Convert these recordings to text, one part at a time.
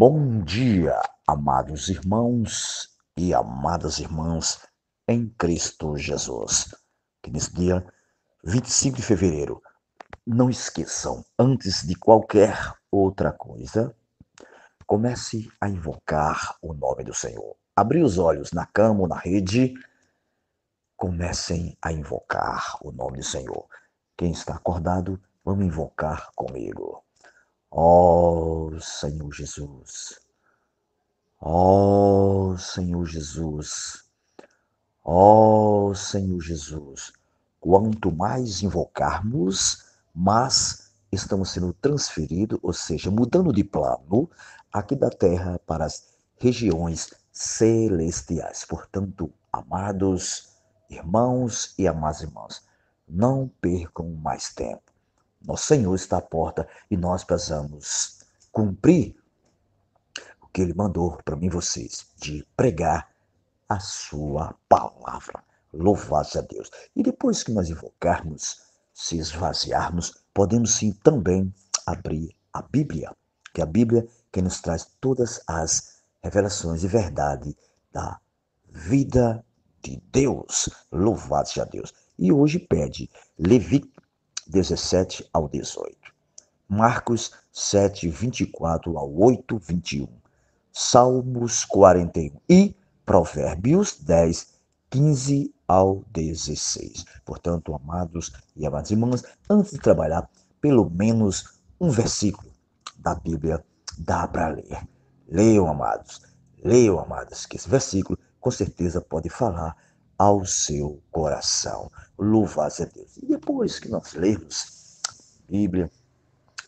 Bom dia, amados irmãos e amadas irmãs em Cristo Jesus. Que nesse dia, 25 de fevereiro, não esqueçam, antes de qualquer outra coisa, comece a invocar o nome do Senhor. Abrir os olhos na cama ou na rede, comecem a invocar o nome do Senhor. Quem está acordado, vamos invocar comigo. Ó oh, Senhor Jesus. Ó oh, Senhor Jesus. Ó oh, Senhor Jesus. Quanto mais invocarmos, mais estamos sendo transferidos, ou seja, mudando de plano aqui da terra para as regiões celestiais. Portanto, amados irmãos e amadas irmãs, não percam mais tempo. Nosso Senhor está à porta e nós precisamos cumprir o que ele mandou para mim e vocês, de pregar a sua palavra. Louvado a Deus. E depois que nós invocarmos, se esvaziarmos, podemos sim também abrir a Bíblia, que é a Bíblia que nos traz todas as revelações de verdade da vida de Deus. Louvado seja Deus. E hoje pede Levítico 17 ao 18. Marcos 7, 24 ao 8, 21. Salmos 41 e Provérbios 10, 15 ao 16. Portanto, amados e amadas irmãs, antes de trabalhar, pelo menos um versículo da Bíblia dá para ler. Leiam, amados, leiam, amadas, que esse versículo com certeza pode falar ao seu coração. Louvado seja Deus. E depois que nós lemos Bíblia,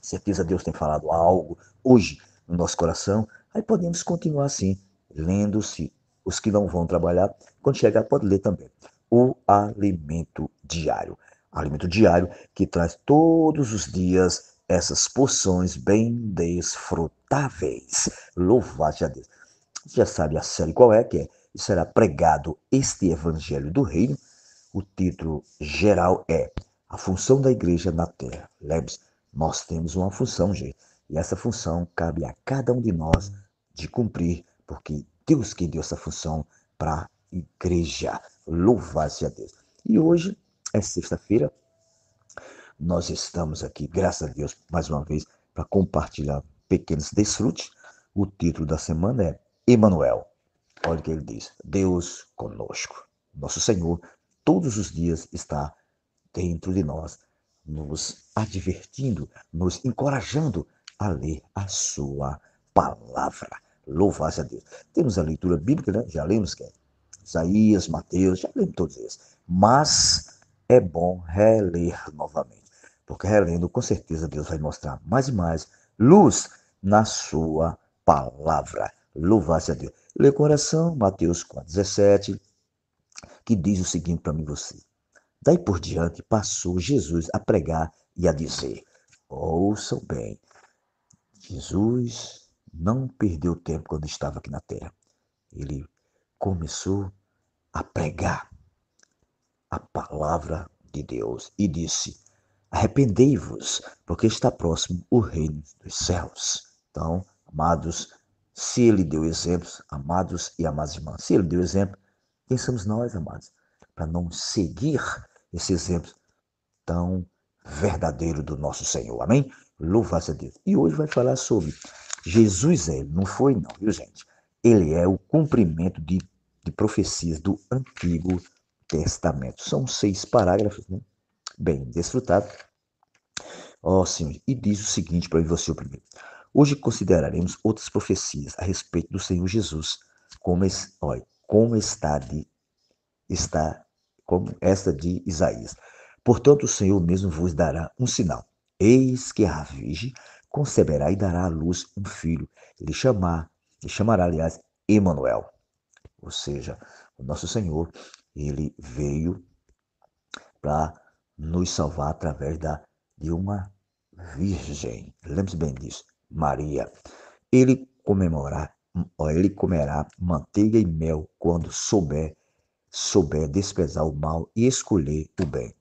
certeza Deus tem falado algo hoje no nosso coração, aí podemos continuar assim, lendo-se. Os que não vão trabalhar, quando chegar, pode ler também. O alimento diário. Alimento diário que traz todos os dias essas porções bem desfrutáveis. Louvado seja Deus. Você já sabe a série qual é, que é e será pregado este Evangelho do Reino. O título geral é A Função da Igreja na Terra. Lembre-se, nós temos uma função, gente, e essa função cabe a cada um de nós de cumprir, porque Deus que deu essa função para a igreja. Louvado seja Deus. E hoje é sexta-feira, nós estamos aqui, graças a Deus, mais uma vez, para compartilhar pequenos desfrutes. O título da semana é Emanuel, Olha o que ele diz: Deus conosco. Nosso Senhor, todos os dias, está dentro de nós, nos advertindo, nos encorajando a ler a Sua palavra. Louvado a Deus. Temos a leitura bíblica, né? já lemos que é Isaías, Mateus, já lemos todos esses. Mas é bom reler novamente, porque relendo, com certeza, Deus vai mostrar mais e mais luz na Sua palavra. Louvar-se a Deus. Lê coração Mateus 4, 17, que diz o seguinte para mim você. Daí por diante passou Jesus a pregar e a dizer: Ouçam bem, Jesus não perdeu tempo quando estava aqui na terra. Ele começou a pregar a palavra de Deus e disse: Arrependei-vos, porque está próximo o reino dos céus. Então, amados, se ele deu exemplos, amados e amadas irmãs, se ele deu exemplo, quem somos nós, amados, para não seguir esse exemplo tão verdadeiro do nosso Senhor? Amém? Louvado seja Deus. E hoje vai falar sobre Jesus ele, é, não foi não, viu gente? Ele é o cumprimento de, de profecias do Antigo Testamento. São seis parágrafos, né? bem desfrutados. Ó oh, Senhor, e diz o seguinte para você o primeiro. Hoje consideraremos outras profecias a respeito do Senhor Jesus, como, olha, como está de está como esta de Isaías. Portanto, o Senhor mesmo vos dará um sinal. Eis que a virgem conceberá e dará à luz um filho. Ele chamar, ele chamará, aliás, Emanuel. Ou seja, o nosso Senhor, ele veio para nos salvar através da, de uma virgem. Lembre-se bem disso. Maria. Ele comemorar, ele comerá manteiga e mel quando souber, souber desprezar o mal e escolher o bem.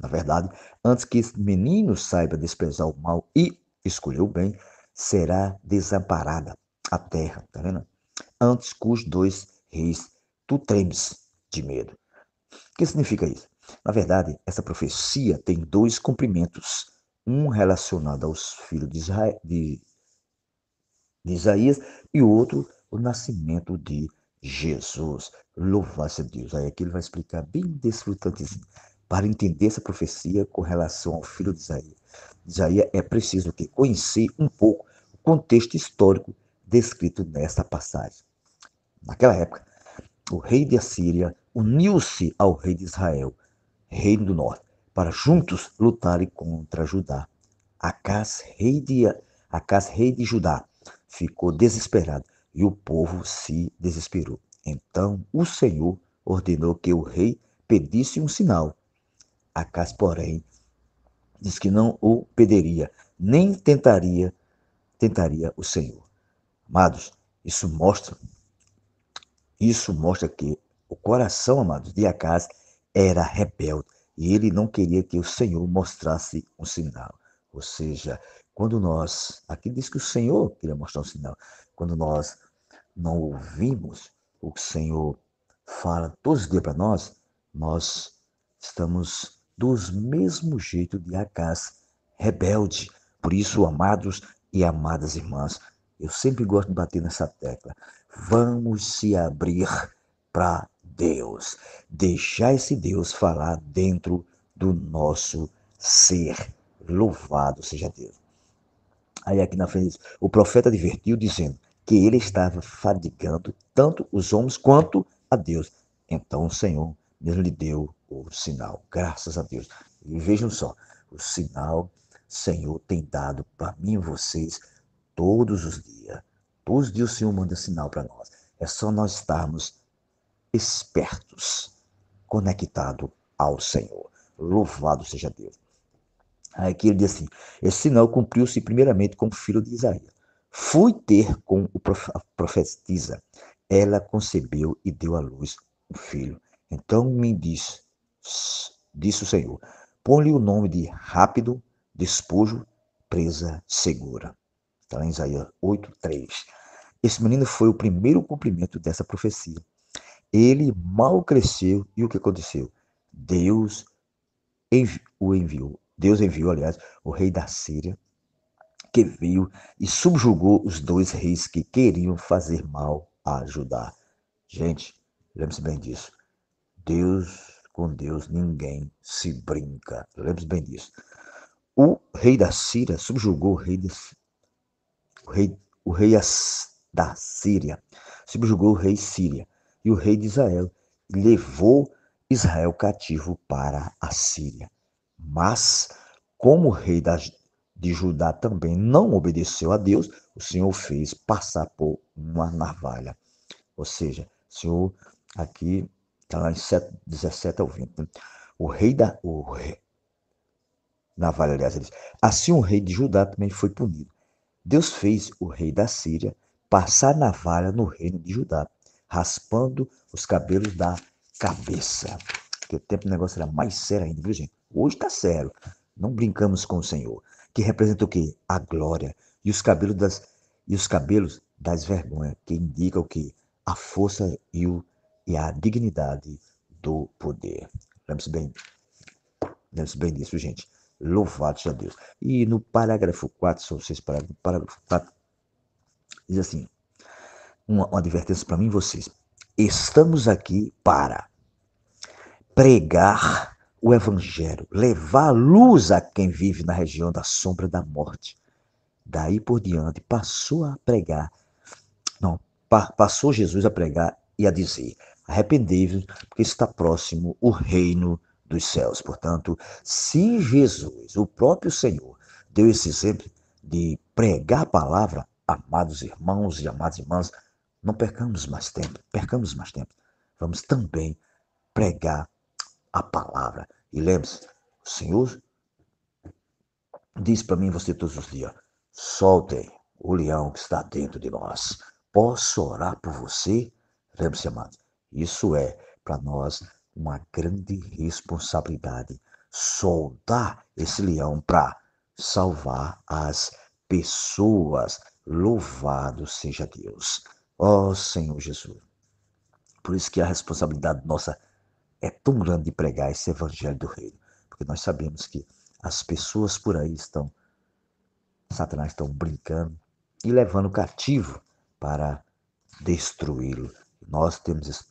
Na verdade, antes que esse menino saiba desprezar o mal e escolher o bem, será desamparada a terra, tá vendo? Antes os dois reis tu tremes de medo. O que significa isso? Na verdade, essa profecia tem dois cumprimentos, um relacionado aos filhos de Israel, de de Isaías, e o outro, o nascimento de Jesus. Louvar-se a Deus. Aí aqui ele vai explicar bem desfrutantezinho, para entender essa profecia com relação ao filho de Isaías. Isaías é preciso que conhecer um pouco o contexto histórico descrito nesta passagem. Naquela época, o rei de Assíria uniu-se ao rei de Israel, reino do norte, para juntos lutarem contra Judá. Acas, rei de, Acas, rei de Judá, ficou desesperado e o povo se desesperou. Então o Senhor ordenou que o rei pedisse um sinal. Acas, porém, diz que não o pediria, nem tentaria, tentaria o Senhor. Amados, isso mostra, isso mostra que o coração, amados, de Acas era rebelde e ele não queria que o Senhor mostrasse um sinal. Ou seja, quando nós, aqui diz que o Senhor queria mostrar um sinal, quando nós não ouvimos o que o Senhor fala todos os dias para nós, nós estamos dos mesmo jeito de Acás, rebelde. Por isso, amados e amadas irmãs, eu sempre gosto de bater nessa tecla. Vamos se abrir para Deus. Deixar esse Deus falar dentro do nosso ser. Louvado seja Deus. Aí aqui na frente, o profeta advertiu dizendo que ele estava fadigando tanto os homens quanto a Deus. Então o Senhor mesmo lhe deu o sinal, graças a Deus. E vejam só, o sinal Senhor tem dado para mim e vocês todos os dias. Todos os dias o Senhor manda sinal para nós. É só nós estarmos espertos, conectados ao Senhor. Louvado seja Deus. Aqui ele diz assim: esse sinal cumpriu-se primeiramente com o filho de Isaías. Fui ter com o profetisa. Ela concebeu e deu à luz um filho. Então me diz, disse o Senhor, põe-lhe o nome de rápido, despojo, presa segura. Está lá em Isaías 8, 3. Esse menino foi o primeiro cumprimento dessa profecia. Ele mal cresceu e o que aconteceu? Deus o enviou Deus enviou, aliás, o rei da Síria, que veio e subjugou os dois reis que queriam fazer mal a Judá. Gente, lembre-se bem disso. Deus, com Deus, ninguém se brinca. Lembre-se bem disso. O rei da Síria subjugou o rei, de, o rei, o rei da Síria, subjugou o rei Síria e o rei de Israel levou Israel cativo para a Síria. Mas, como o rei de Judá também não obedeceu a Deus, o Senhor fez passar por uma navalha. Ou seja, o Senhor, aqui, está lá em 7, 17 ao 20, né? o rei da. O rei, navalha, aliás, ele diz, assim o rei de Judá também foi punido. Deus fez o rei da Síria passar navalha no reino de Judá, raspando os cabelos da cabeça. Porque o tempo o negócio era mais sério ainda, viu, gente? Hoje está sério. Não brincamos com o Senhor, que representa o quê? A glória e os cabelos das e os cabelos das vergonhas, que indica o que? A força e, o, e a dignidade do poder. Lembre-se bem, lembre bem disso, gente. Louvado seja Deus. E no parágrafo 4, são seis parágrafos, parágrafo 4, diz assim: uma, uma advertência para mim e vocês. Estamos aqui para pregar o Evangelho, levar a luz a quem vive na região da sombra da morte. Daí por diante, passou a pregar, não, passou Jesus a pregar e a dizer: arrependei-vos, porque está próximo o reino dos céus. Portanto, se Jesus, o próprio Senhor, deu esse exemplo de pregar a palavra, amados irmãos e amadas irmãs, não percamos mais tempo, percamos mais tempo. Vamos também pregar a palavra. E lembre-se, o Senhor diz para mim você todos os dias: soltem o leão que está dentro de nós. Posso orar por você? Lembre-se, amado, isso é para nós uma grande responsabilidade soltar esse leão para salvar as pessoas. Louvado seja Deus. Ó oh, Senhor Jesus. Por isso que a responsabilidade nossa é é tão grande pregar esse evangelho do reino, porque nós sabemos que as pessoas por aí estão, Satanás estão brincando e levando cativo para destruí-lo. Nós temos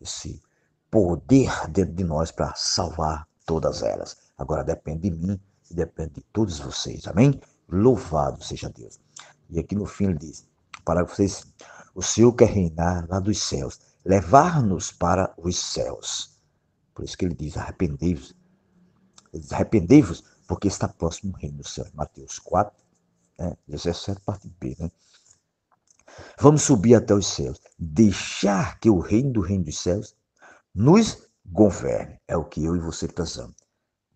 esse poder dentro de nós para salvar todas elas. Agora depende de mim e depende de todos vocês. Amém? Louvado seja Deus. E aqui no fim ele diz, para vocês, o Senhor quer reinar lá dos céus, levar-nos para os céus. Por isso que ele diz: arrependei-vos. Arrependei-vos, porque está próximo o reino do céu. Mateus 4, né? 17, parte B. Né? Vamos subir até os céus, deixar que o reino do reino dos céus nos governe. É o que eu e você pensamos.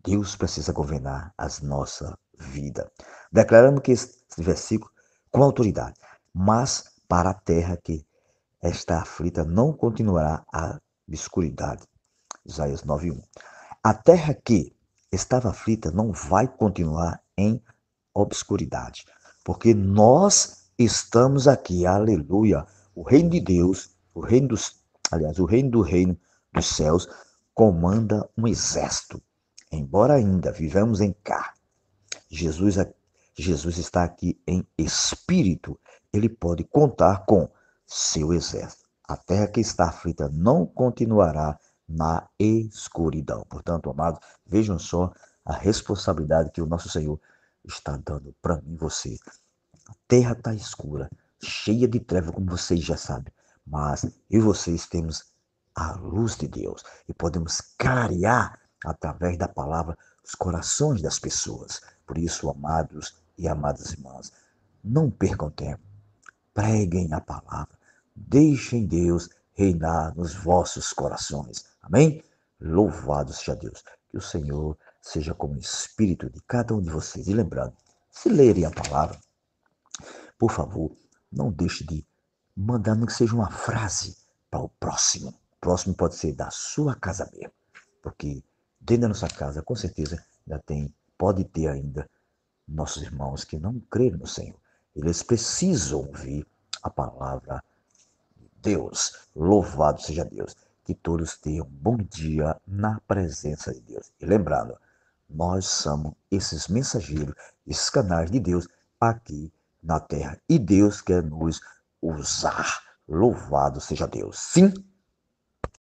Deus precisa governar as nossa vida. Declaramos que esse versículo com autoridade. Mas para a terra que está aflita não continuará a obscuridade, Isaías 9:1. A terra que estava aflita não vai continuar em obscuridade, porque nós estamos aqui, aleluia. O reino de Deus, o reino dos, aliás, o reino do reino dos céus comanda um exército. Embora ainda vivamos em carne, Jesus, é, Jesus está aqui em espírito. Ele pode contar com seu exército. A terra que está aflita não continuará na escuridão. Portanto, amados, vejam só a responsabilidade que o nosso Senhor está dando para mim e você. A terra está escura, cheia de trevas, como vocês já sabem, mas eu e vocês temos a luz de Deus e podemos clarear através da palavra os corações das pessoas. Por isso, amados e amadas irmãs, não percam tempo, preguem a palavra, deixem Deus reinar nos vossos corações. Amém? Louvado seja Deus. Que o Senhor seja como espírito de cada um de vocês. E lembrando, se lerem a palavra, por favor, não deixe de mandar nem que seja uma frase para o próximo. O próximo pode ser da sua casa mesmo, porque dentro da nossa casa, com certeza, ainda tem, pode ter ainda nossos irmãos que não creem no Senhor. Eles precisam ouvir a palavra de Deus. Louvado seja Deus. Que todos tenham um bom dia na presença de Deus. E lembrando, nós somos esses mensageiros, esses canais de Deus aqui na terra. E Deus quer nos usar. Louvado seja Deus. Sim,